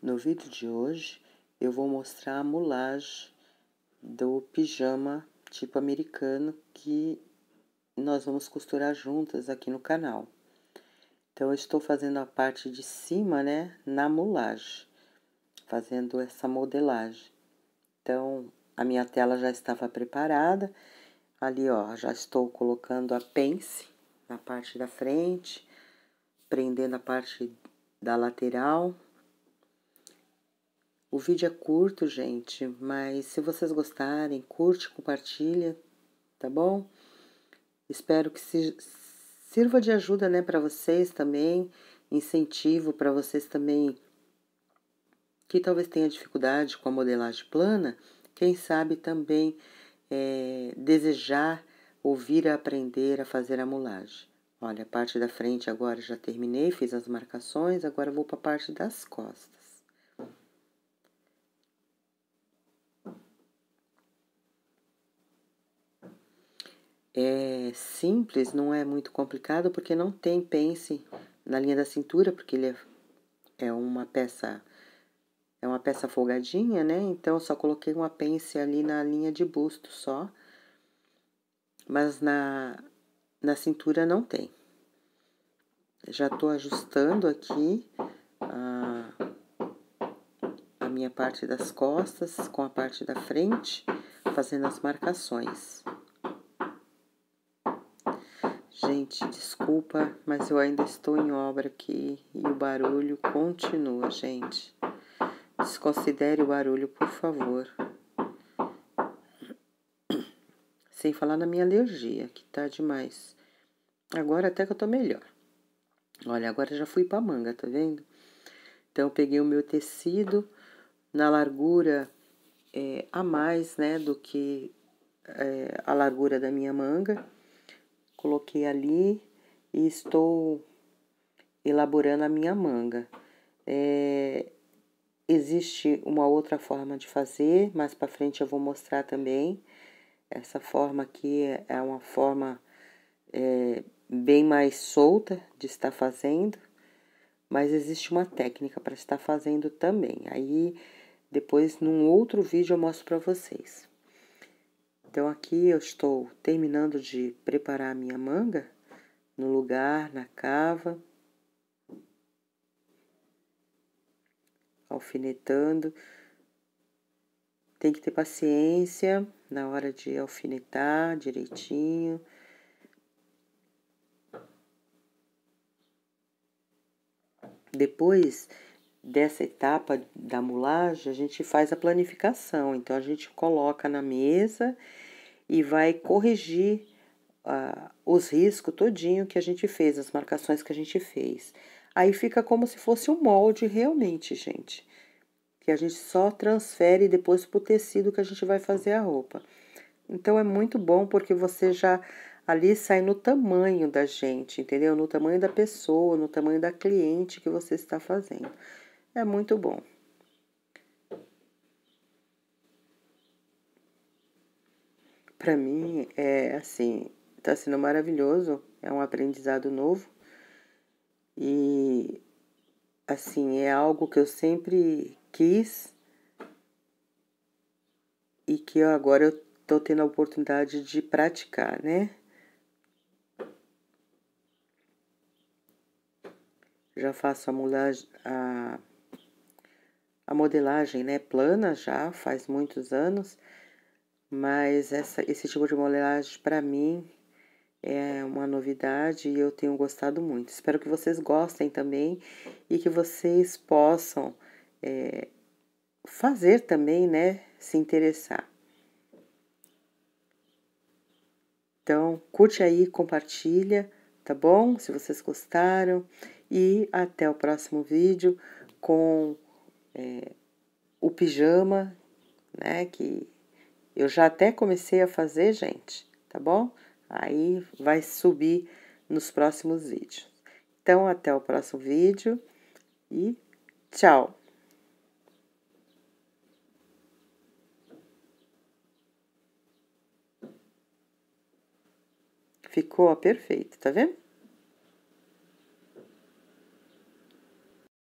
No vídeo de hoje, eu vou mostrar a mulagem do pijama tipo americano que nós vamos costurar juntas aqui no canal. Então, eu estou fazendo a parte de cima, né, na mulagem, fazendo essa modelagem. Então, a minha tela já estava preparada. Ali, ó, já estou colocando a pence na parte da frente, prendendo a parte da lateral o vídeo é curto, gente, mas se vocês gostarem, curte, compartilha, tá bom? Espero que se, sirva de ajuda, né, para vocês também, incentivo para vocês também que talvez tenha dificuldade com a modelagem plana, quem sabe também é, desejar ouvir a aprender a fazer a mulagem. Olha, a parte da frente agora já terminei, fiz as marcações, agora vou para a parte das costas. é simples, não é muito complicado, porque não tem pence na linha da cintura, porque ele é, é uma peça é uma peça folgadinha, né? Então eu só coloquei uma pence ali na linha de busto só. Mas na na cintura não tem. Já tô ajustando aqui a, a minha parte das costas com a parte da frente, fazendo as marcações. Gente, desculpa, mas eu ainda estou em obra aqui e o barulho continua, gente. Desconsidere o barulho, por favor. Sem falar na minha alergia, que tá demais. Agora até que eu tô melhor. Olha, agora já fui pra manga, tá vendo? Então, eu peguei o meu tecido na largura é, a mais, né, do que é, a largura da minha manga coloquei ali e estou elaborando a minha manga. É, existe uma outra forma de fazer, mais para frente eu vou mostrar também. Essa forma aqui é uma forma é, bem mais solta de estar fazendo, mas existe uma técnica para estar fazendo também. Aí depois, num outro vídeo, eu mostro para vocês. Então aqui eu estou terminando de preparar a minha manga no lugar, na cava, alfinetando. Tem que ter paciência na hora de alfinetar direitinho. Depois dessa etapa da mulagem, a gente faz a planificação. Então, a gente coloca na mesa e vai corrigir ah, os riscos todinho que a gente fez, as marcações que a gente fez. Aí fica como se fosse um molde realmente, gente, que a gente só transfere depois para o tecido que a gente vai fazer a roupa. Então é muito bom porque você já ali sai no tamanho da gente, entendeu? No tamanho da pessoa, no tamanho da cliente que você está fazendo. É muito bom. para mim é assim, está sendo maravilhoso, é um aprendizado novo e assim é algo que eu sempre quis e que eu, agora eu tô tendo a oportunidade de praticar, né? Já faço a, mulagem, a, a modelagem né, plana já faz muitos anos mas essa, esse tipo de modelagem para mim é uma novidade e eu tenho gostado muito. Espero que vocês gostem também e que vocês possam é, fazer também, né? Se interessar. Então, curte aí, compartilha, tá bom? Se vocês gostaram. E até o próximo vídeo com é, o pijama, né? Que eu já até comecei a fazer, gente, tá bom? Aí vai subir nos próximos vídeos. Então, até o próximo vídeo e tchau! Ficou ó, perfeito, tá vendo?